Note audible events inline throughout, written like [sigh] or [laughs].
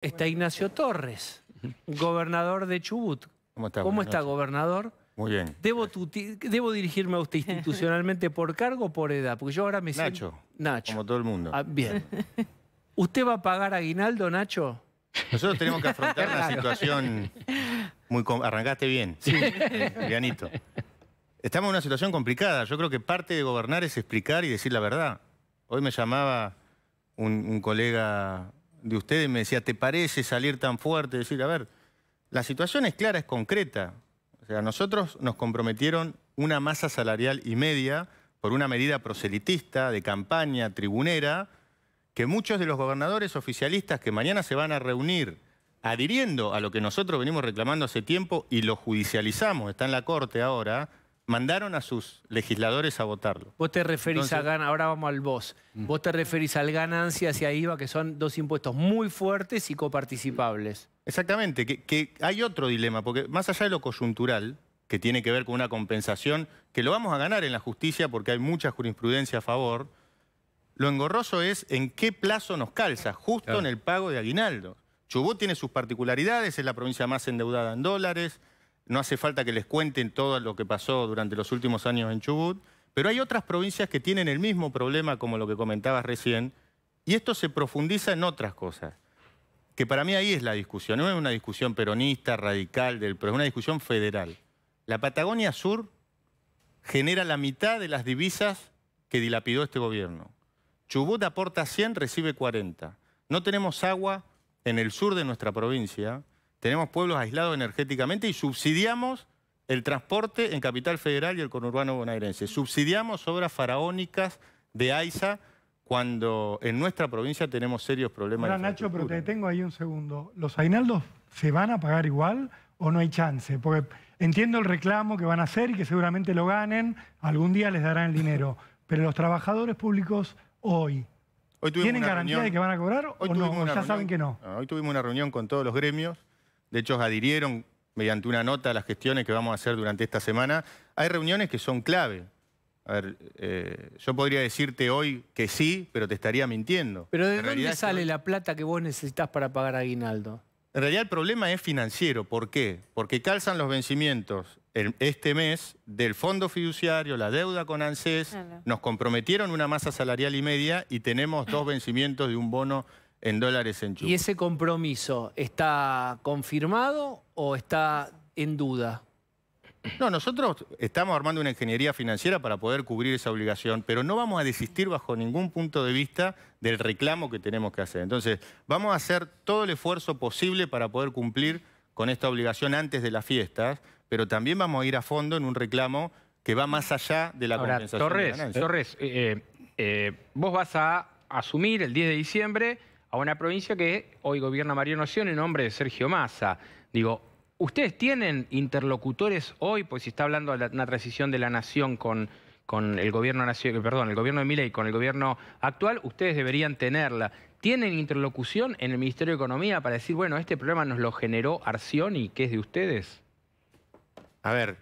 Está Ignacio Torres, gobernador de Chubut. ¿Cómo está, gobernador? Muy bien. ¿Debo, dirigirme a usted institucionalmente [laughs] por cargo o por edad? Porque yo ahora me Siento... Nacho. Como todo el mundo. Ah, bien. [laughs] ¿Usted va a pagar aguinaldo, Nacho? Nosotros tenemos que afrontar una situación muy... Arrancaste bien. Sí. Estamos en una situación complicada. Yo creo que parte de gobernar es explicar y decir la verdad. Hoy me llamaba un colega de ustedes me decía, ¿te parece salir tan fuerte? Decir, a ver, la situación es clara, es concreta. O sea, nosotros nos comprometieron una masa salarial y media por una medida proselitista, de campaña, tribunera, que muchos de los gobernadores oficialistas que mañana se van a reunir adhiriendo a lo que nosotros venimos reclamando hace tiempo y lo judicializamos, está en la Corte ahora, mandaron a sus legisladores a votarlo. Vos te referís a ganar? ahora vamos al vos. Mm. Vos te referís al ganancias y a IVA, que son dos impuestos muy fuertes y coparticipables. Exactamente, que, hay otro dilema, porque más allá de lo coyuntural, que tiene que ver con una compensación, que lo vamos a ganar en la justicia porque hay mucha jurisprudencia a favor, lo engorroso es en qué plazo nos calza, justo en el pago de aguinaldo. Chubut tiene sus particularidades, es la provincia más endeudada en dólares, no hace falta que les cuenten todo lo que pasó durante los últimos años en Chubut, pero hay otras provincias que tienen el mismo problema como lo que comentabas recién, y esto se profundiza en otras cosas, que para mí ahí es la discusión, no es una discusión peronista, radical, del, pero es una discusión federal. La Patagonia Sur genera la mitad de las divisas que dilapidó este gobierno. Chubut aporta 100, recibe 40. No tenemos agua en el sur de nuestra provincia, tenemos pueblos aislados energéticamente y subsidiamos el transporte en Capital Federal y el conurbano bonaerense. Subsidiamos obras faraónicas de AISA cuando en nuestra provincia tenemos serios problemas. Ahora, Nacho, pero te detengo ahí un segundo. ¿Los Ainaldos se van a pagar igual o no hay chance? Porque entiendo el reclamo que van a hacer y que seguramente lo ganen, algún día les darán el dinero. [laughs] Pero los trabajadores públicos hoy, ¿tienen garantía de que van a cobrar o ya saben que no. Hoy tuvimos una reunión con todos los gremios de hecho adhirieron mediante una nota a las gestiones que vamos a hacer durante esta semana. Hay reuniones que son clave. A ver, eh, yo podría decirte hoy que sí, pero te estaría mintiendo. ¿Pero de dónde sale la plata que vos necesitas para pagar aguinaldo? En realidad el problema es financiero. ¿Por qué? Porque calzan los vencimientos este mes del fondo fiduciario, la deuda con ANSES, nos comprometieron una masa salarial y media y tenemos dos vencimientos de un bono en dólares en Chubut. ¿Y ese compromiso está confirmado o está en duda? No, nosotros estamos armando una ingeniería financiera para poder cubrir esa obligación, pero no vamos a desistir bajo ningún punto de vista del reclamo que tenemos que hacer. Entonces, vamos a hacer todo el esfuerzo posible para poder cumplir con esta obligación antes de las fiestas, pero también vamos a ir a fondo en un reclamo que va más allá de la compensación Torres, Torres, eh, eh, vos vas a asumir el 10 de diciembre a una provincia que hoy gobierna Mario Nación en nombre de Sergio Massa. Digo, ¿ustedes tienen interlocutores hoy? Pues si está hablando de una transición de la nación con, el gobierno de perdón, el gobierno de Milei con el gobierno actual, ustedes deberían tenerla. ¿Tienen interlocución en el Ministerio de Economía para decir, bueno, este problema nos lo generó Arción y qué es de ustedes? A ver,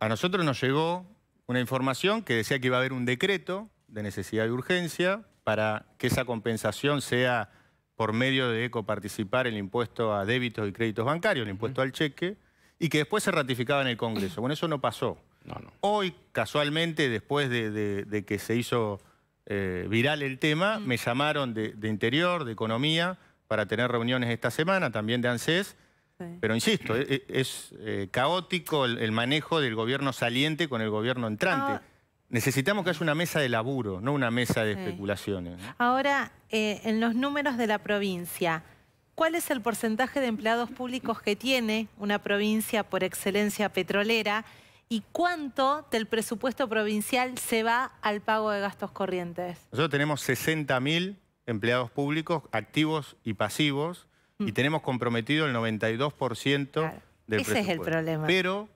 a nosotros nos llegó una información que decía que iba a haber un decreto de necesidad de urgencia para que esa compensación sea por medio de coparticipar el impuesto a débitos y créditos bancarios, el impuesto al cheque, y que después se ratificaba en el Congreso. Bueno, eso no pasó. Hoy, casualmente, después de, que se hizo eh, viral el tema, me llamaron de, Interior, de Economía, para tener reuniones esta semana, también de ANSES, pero insisto, e, e, es, eh, caótico el, manejo del gobierno saliente con el gobierno entrante. Necesitamos que haya una mesa de laburo, no una mesa de especulaciones. Ahora, eh, en los números de la provincia, ¿cuál es el porcentaje de empleados públicos que tiene una provincia por excelencia petrolera y cuánto del presupuesto provincial se va al pago de gastos corrientes? Nosotros tenemos 60.000 empleados públicos activos y pasivos y mm. tenemos comprometido el 92% del presupuesto. Ese es el problema. Pero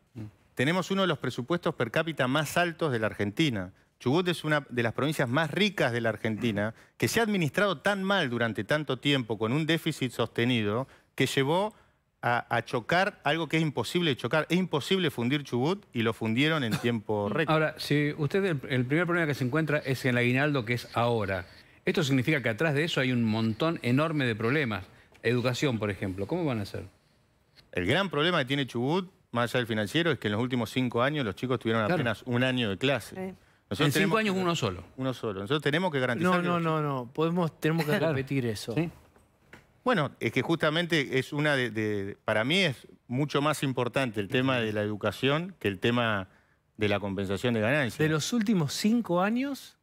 tenemos uno de los presupuestos per cápita más altos de la Argentina. Chubut es una de las provincias más ricas de la Argentina, que se ha administrado tan mal durante tanto tiempo, con un déficit sostenido, que llevó a, chocar algo que es imposible chocar. Es imposible fundir Chubut y lo fundieron en tiempo [laughs] recto. Ahora, si usted el, primer problema que se encuentra es el aguinaldo que es ahora. Esto significa que atrás de eso hay un montón enorme de problemas. Educación, por ejemplo, ¿cómo van a hacer? El gran problema que tiene Chubut más allá del financiero, es que en los últimos cinco años los chicos tuvieron apenas un año de clase. en cinco años uno solo. Uno solo. Nosotros tenemos que garantizar... No, no, no, no. Podemos, tenemos que repetir eso. Bueno, es que justamente es una de, Para mí es mucho más importante el tema de la educación que el tema de la compensación de ganancias. De los últimos cinco años...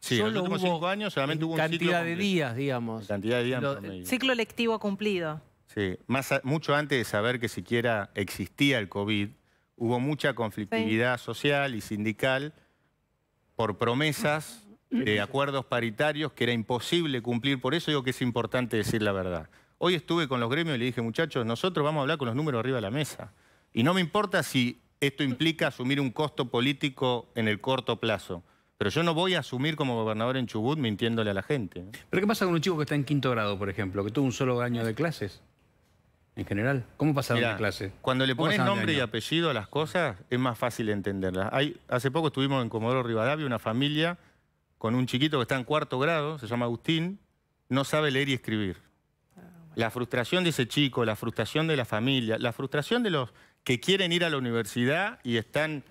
Sí, solo cinco años solamente hubo un cantidad de días, digamos. Cantidad de días. ciclo lectivo cumplido. Sí, mucho antes de saber que siquiera existía el COVID, hubo mucha conflictividad social y sindical por promesas de acuerdos paritarios que era imposible cumplir. Por eso digo que es importante decir la verdad. Hoy estuve con los gremios y le dije, muchachos, nosotros vamos a hablar con los números arriba de la mesa. Y no me importa si esto implica asumir un costo político en el corto plazo. Pero yo no voy a asumir como gobernador en Chubut mintiéndole a la gente. ¿eh? ¿Pero qué pasa con un chico que está en quinto grado, por ejemplo, que tuvo un solo año de clases? en general? ¿Cómo pasa la clase? Cuando le pones nombre y apellido a las cosas, es más fácil entenderlas. hace poco estuvimos en Comodoro Rivadavia, una familia con un chiquito que está en cuarto grado, se llama Agustín, no sabe leer y escribir. Ah, la frustración de ese chico, la frustración de la familia, la frustración de los que quieren ir a la universidad y están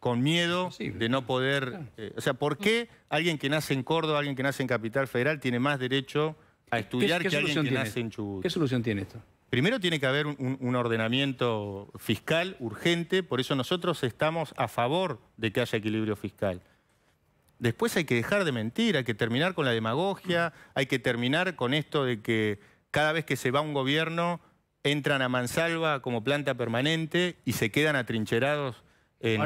con miedo de no poder... Eh, o sea, ¿por qué alguien que nace en Córdoba, alguien que nace en Capital Federal, tiene más derecho a estudiar que alguien que nace en Chubut? ¿Qué solución tiene esto? Primero tiene que haber un, ordenamiento fiscal urgente, por eso nosotros estamos a favor de que haya equilibrio fiscal. Después hay que dejar de mentir, hay que terminar con la demagogia, hay que terminar con esto de que cada vez que se va un gobierno entran a mansalva como planta permanente y se quedan atrincherados en,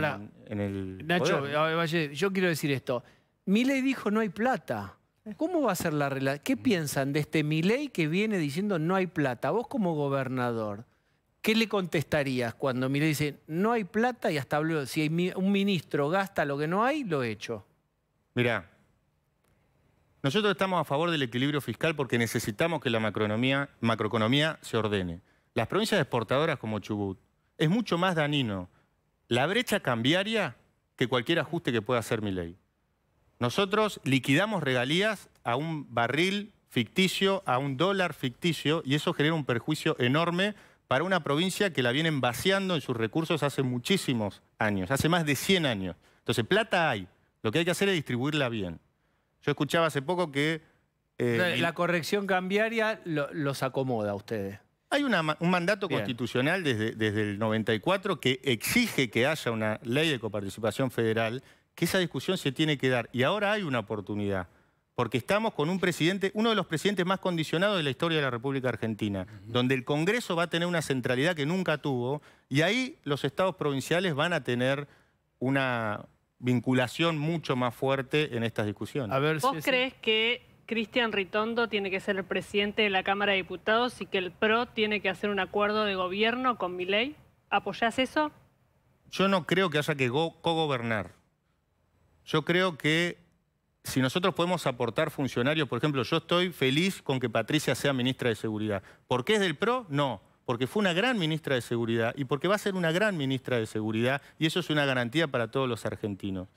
el... Nacho, yo quiero decir esto. ley dijo no hay plata. ¿Cómo va a ser la relación? ¿Qué piensan de este Milei que viene diciendo no hay plata? Vos como gobernador, ¿qué le contestarías cuando Milei dice no hay plata y hasta si un ministro gasta lo que no hay, lo he hecho? Mirá, nosotros estamos a favor del equilibrio fiscal porque necesitamos que la macroeconomía, macroeconomía se ordene. Las provincias exportadoras como Chubut es mucho más danino la brecha cambiaria que cualquier ajuste que pueda hacer mi nosotros liquidamos regalías a un barril ficticio, a un dólar ficticio, y eso genera un perjuicio enorme para una provincia que la vienen vaciando en sus recursos hace muchísimos años, hace más de 100 años. Entonces, plata hay, lo que hay que hacer es distribuirla bien. Yo escuchaba hace poco que... Eh, la, corrección cambiaria los acomoda a ustedes. Hay un mandato constitucional desde, desde el 94 que exige que haya una ley de coparticipación federal que esa discusión se tiene que dar. Y ahora hay una oportunidad, porque estamos con un presidente, uno de los presidentes más condicionados de la historia de la República Argentina, donde el Congreso va a tener una centralidad que nunca tuvo, y ahí los estados provinciales van a tener una vinculación mucho más fuerte en estas discusiones. ¿Vos crees que Cristian Ritondo tiene que ser el presidente de la Cámara de Diputados y que el PRO tiene que hacer un acuerdo de gobierno con mi ley? ¿Apoyás eso? Yo no creo que haya que co-gobernar. Yo creo que si nosotros podemos aportar funcionarios, por ejemplo, yo estoy feliz con que Patricia sea ministra de Seguridad. ¿Por qué es del PRO? No, porque fue una gran ministra de Seguridad y porque va a ser una gran ministra de Seguridad y eso es una garantía para todos los argentinos.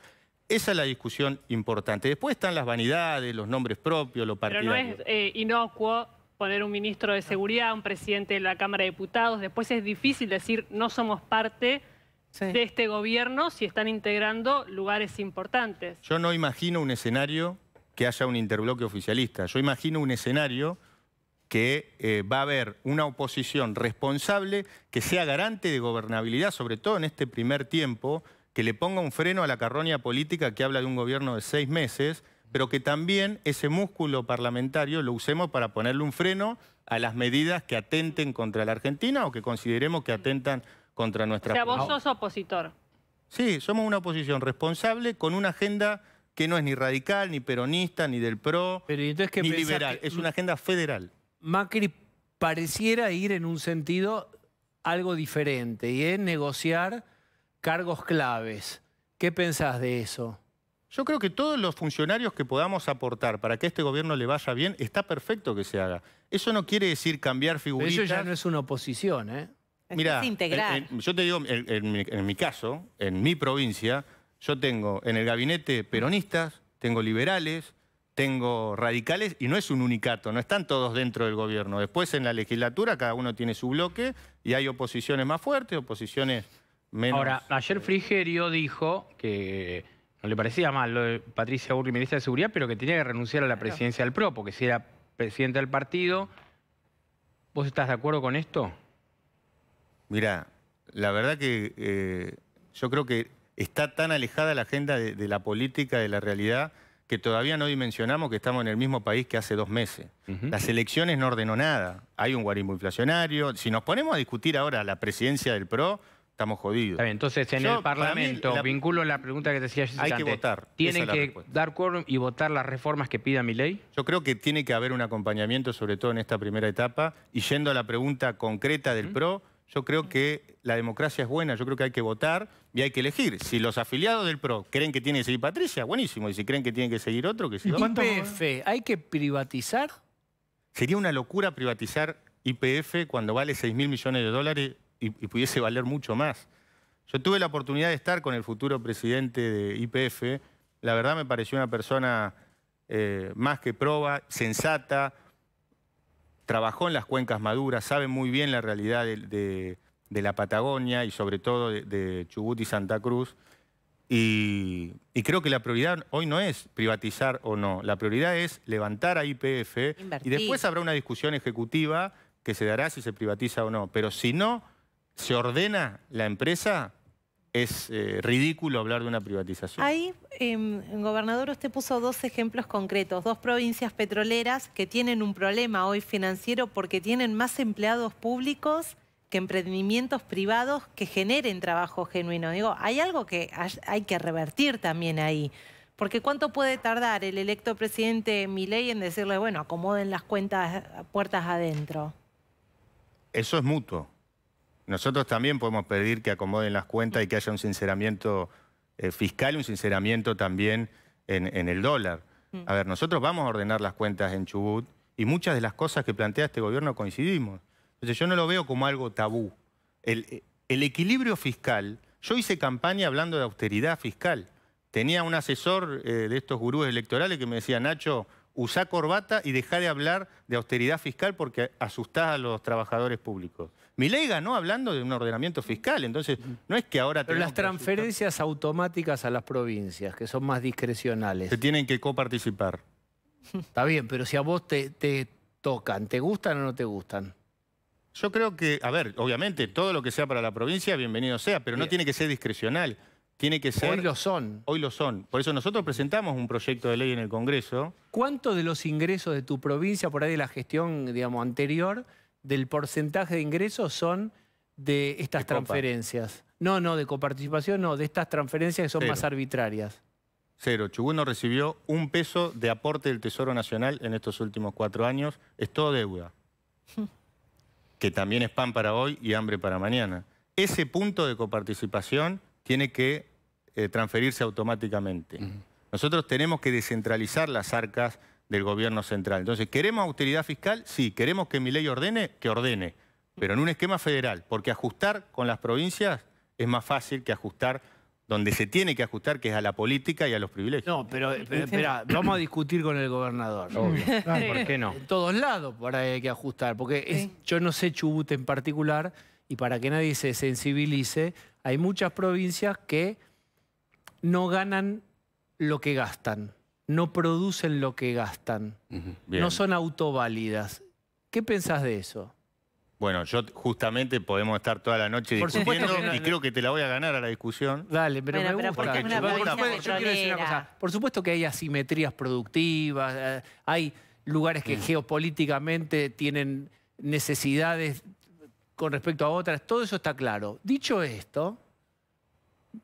Esa es la discusión importante. Después están las vanidades, los nombres propios, lo partidario. Pero no es eh, inocuo poner un ministro de Seguridad, un presidente de la Cámara de Diputados. Después es difícil decir no somos parte de este gobierno si están integrando lugares importantes. Yo no imagino un escenario que haya un interbloque oficialista. Yo imagino un escenario que eh, va a haber una oposición responsable que sea garante de gobernabilidad, sobre todo en este primer tiempo, que le ponga un freno a la carroña política que habla de un gobierno de seis meses, pero que también ese músculo parlamentario lo usemos para ponerle un freno a las medidas que atenten contra la Argentina o que consideremos que atentan contra nuestra... O sea, vos sos opositor. Sí, somos una oposición responsable con una agenda que no es ni radical, ni peronista, ni del PRO, Pero ni liberal. es una agenda federal. Macri pareciera ir en un sentido algo diferente y es negociar cargos claves. ¿Qué pensás de eso? Yo creo que todos los funcionarios que podamos aportar para que este gobierno le vaya bien, está perfecto que se haga. Eso no quiere decir cambiar figuritas. eso ya no es una oposición, ¿eh? Mira, yo te digo, en, mi caso, en mi provincia, yo tengo en el gabinete peronistas, tengo liberales, tengo radicales, y no es un unicato, no están todos dentro del gobierno. Después en la legislatura cada uno tiene su bloque y hay oposiciones más fuertes, oposiciones menos... Ahora, ayer Frigerio dijo que no le parecía mal lo de Patricia Burri, ministra de Seguridad, pero que tenía que renunciar a la presidencia del PRO, porque si era presidente del partido... ¿Vos estás de acuerdo con esto? Mira, la verdad que eh, yo creo que está tan alejada la agenda de, la política, de la realidad, que todavía no dimensionamos que estamos en el mismo país que hace dos meses. Las elecciones no ordenó nada. Hay un guarismo inflacionario. Si nos ponemos a discutir ahora la presidencia del PRO, estamos jodidos. entonces en el Parlamento, vinculo la pregunta que decía Hay que votar. ¿Tienen que dar quórum y votar las reformas que pida mi ley? Yo creo que tiene que haber un acompañamiento, sobre todo en esta primera etapa, y yendo a la pregunta concreta del PRO, yo creo que la democracia es buena, yo creo que hay que votar y hay que elegir. Si los afiliados del PRO creen que tiene que seguir Patricia, buenísimo. Y si creen que tiene que seguir otro, que siga. ¿IPF hay que privatizar? Sería una locura privatizar IPF cuando vale 6 mil millones de dólares y, pudiese valer mucho más. Yo tuve la oportunidad de estar con el futuro presidente de IPF. La verdad me pareció una persona eh, más que proba, sensata, trabajó en las cuencas maduras, sabe muy bien la realidad de, la Patagonia y sobre todo de, Chubut y Santa Cruz. Y, y, creo que la prioridad hoy no es privatizar o no, la prioridad es levantar a IPF y después habrá una discusión ejecutiva que se dará si se privatiza o no. Pero si no se ordena la empresa, es eh, ridículo hablar de una privatización. Ahí, em, gobernador, usted puso dos ejemplos concretos, dos provincias petroleras que tienen un problema hoy financiero porque tienen más empleados públicos que emprendimientos privados que generen trabajo genuino. Digo, hay algo que hay que revertir también ahí. Porque cuánto puede tardar el electo presidente Milei en decirle, bueno, acomoden las cuentas puertas adentro. Eso es mutuo. Nosotros también podemos pedir que acomoden las cuentas y que haya un sinceramiento eh, fiscal y un sinceramiento también en, el dólar. Mm. A ver, nosotros vamos a ordenar las cuentas en Chubut y muchas de las cosas que plantea este gobierno coincidimos. Entonces yo no lo veo como algo tabú. El, equilibrio fiscal, yo hice campaña hablando de austeridad fiscal. Tenía un asesor eh, de estos gurúes electorales que me decía, Nacho, usá corbata y dejá de hablar de austeridad fiscal porque asustás a los trabajadores públicos. Mi Milei ganó hablando de un ordenamiento fiscal, entonces no es que ahora... Pero las transferencias automáticas a las provincias, que son más discrecionales... Se tienen que coparticipar. Está bien, pero si a vos te, tocan, ¿te gustan o no te gustan? Yo creo que, a ver, obviamente, todo lo que sea para la provincia, bienvenido sea, pero no tiene que ser discrecional tiene que ser... Hoy lo son. Hoy lo son. Por eso nosotros presentamos un proyecto de ley en el Congreso. ¿Cuánto de los ingresos de tu provincia, por ahí de la gestión, digamos, anterior, del porcentaje de ingresos son de estas transferencias? No, no, de coparticipación, no, de estas transferencias que son más arbitrarias. Cero. Chubut recibió un peso de aporte del Tesoro Nacional en estos últimos cuatro años. Es todo deuda. [laughs] que también es pan para hoy y hambre para mañana. Ese punto de coparticipación tiene que eh, transferirse automáticamente. Nosotros tenemos que descentralizar las arcas del gobierno central. Entonces, ¿queremos austeridad fiscal? Sí. ¿Queremos que mi ley ordene? Que ordene. Pero en un esquema federal, porque ajustar con las provincias es más fácil que ajustar donde se tiene que ajustar, que es a la política y a los privilegios. No, pero eh, espera, vamos a discutir con el gobernador. Obvio. Ah, ¿Por qué no? En todos lados para hay que ajustar, porque yo no sé Chubut en particular, y para que nadie se sensibilice, hay muchas provincias que no ganan lo que gastan, no producen lo que gastan, no son autoválidas. ¿Qué pensás de eso? Bueno, yo justamente podemos estar toda la noche discutiendo y creo que te la voy a ganar a la discusión. Dale, pero me por, quiero decir una cosa. Por supuesto que hay asimetrías productivas, eh, hay lugares que mm. geopolíticamente tienen necesidades con respecto a otras, todo eso está claro. Dicho esto,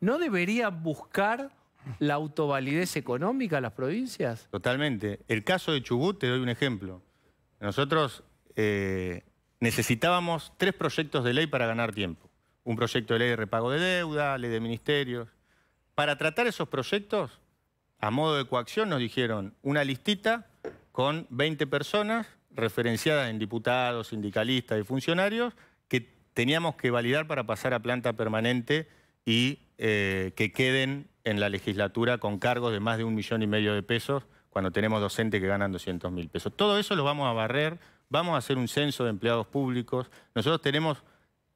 ¿no debería buscar la autovalidez económica las provincias? Totalmente. El caso de Chubut, te doy un ejemplo. Nosotros eh, necesitábamos tres proyectos de ley para ganar tiempo. Un proyecto de ley de repago de deuda, ley de ministerios. Para tratar esos proyectos, a modo de coacción nos dijeron una listita con 20 personas referenciadas en diputados, sindicalistas y funcionarios teníamos que validar para pasar a planta permanente y eh, que queden en la legislatura con cargos de más de un millón y medio de pesos cuando tenemos docentes que ganan 200 mil pesos. Todo eso lo vamos a barrer, vamos a hacer un censo de empleados públicos. Nosotros tenemos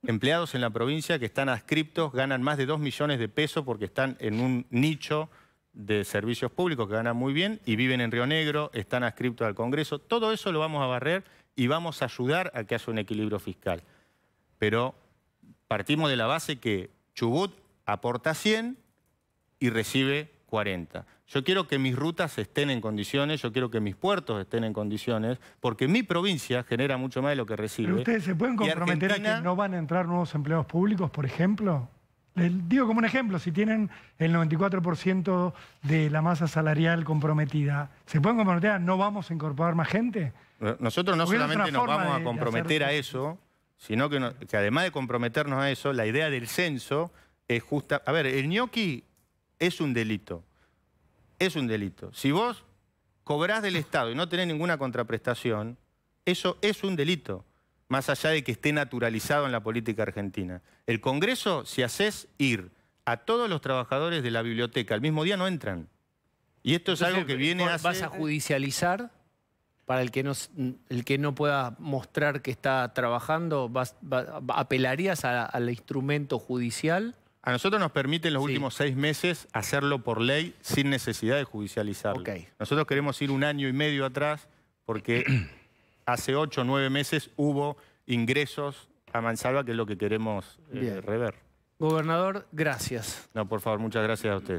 empleados en la provincia que están adscriptos, ganan más de 2 millones de pesos porque están en un nicho de servicios públicos que ganan muy bien y viven en Río Negro, están adscriptos al Congreso. Todo eso lo vamos a barrer y vamos a ayudar a que haya un equilibrio fiscal. Pero partimos de la base que Chubut aporta 100 y recibe 40. Yo quiero que mis rutas estén en condiciones, yo quiero que mis puertos estén en condiciones, porque mi provincia genera mucho más de lo que recibe. ustedes se pueden comprometer a que no van a entrar nuevos empleos públicos, por ejemplo? Les digo como un ejemplo, si tienen el 94% de la masa salarial comprometida, ¿se pueden comprometer a no vamos a incorporar más gente? Nosotros no solamente nos vamos a comprometer a eso, sino que, además de comprometernos a eso, la idea del censo es justa... A ver, el ñoqui es un delito, es un delito. Si vos cobrás del Estado y no tenés ninguna contraprestación, eso es un delito, más allá de que esté naturalizado en la política argentina. El Congreso, si haces ir a todos los trabajadores de la biblioteca, al mismo día no entran. Y esto es algo que viene a... ¿Vas a judicializar? para el que no, el que no pueda mostrar que está trabajando, ¿apelarías al instrumento judicial? A nosotros nos permiten los últimos seis meses hacerlo por ley sin necesidad de judicializarlo. Nosotros queremos ir un año y medio atrás porque [clears throat] hace ocho o nueve meses hubo ingresos a Mansalva, que es lo que queremos eh, rever. Gobernador, gracias. No, por favor, muchas gracias a usted.